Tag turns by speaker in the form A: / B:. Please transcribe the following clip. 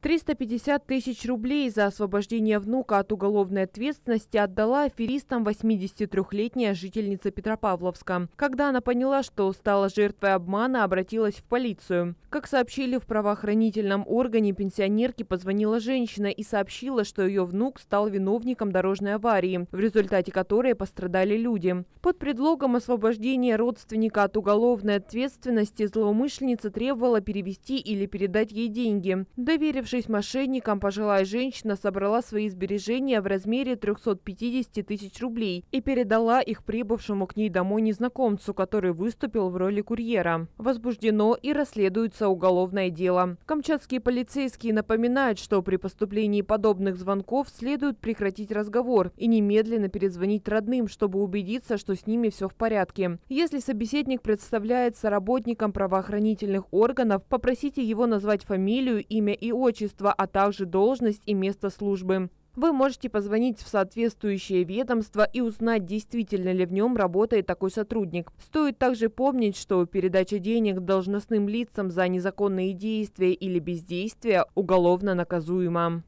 A: 350 тысяч рублей за освобождение внука от уголовной ответственности отдала аферистам 83-летняя жительница Петропавловска. Когда она поняла, что стала жертвой обмана, обратилась в полицию. Как сообщили в правоохранительном органе, пенсионерке позвонила женщина и сообщила, что ее внук стал виновником дорожной аварии, в результате которой пострадали люди. Под предлогом освобождения родственника от уголовной ответственности злоумышленница требовала перевести или передать ей деньги. Доверив Доверившись мошенникам, пожилая женщина собрала свои сбережения в размере 350 тысяч рублей и передала их прибывшему к ней домой незнакомцу, который выступил в роли курьера. Возбуждено и расследуется уголовное дело. Камчатские полицейские напоминают, что при поступлении подобных звонков следует прекратить разговор и немедленно перезвонить родным, чтобы убедиться, что с ними все в порядке. Если собеседник представляется работником правоохранительных органов, попросите его назвать фамилию, имя и отчество качество, а также должность и место службы. Вы можете позвонить в соответствующее ведомство и узнать, действительно ли в нем работает такой сотрудник. Стоит также помнить, что передача денег должностным лицам за незаконные действия или бездействия уголовно наказуема.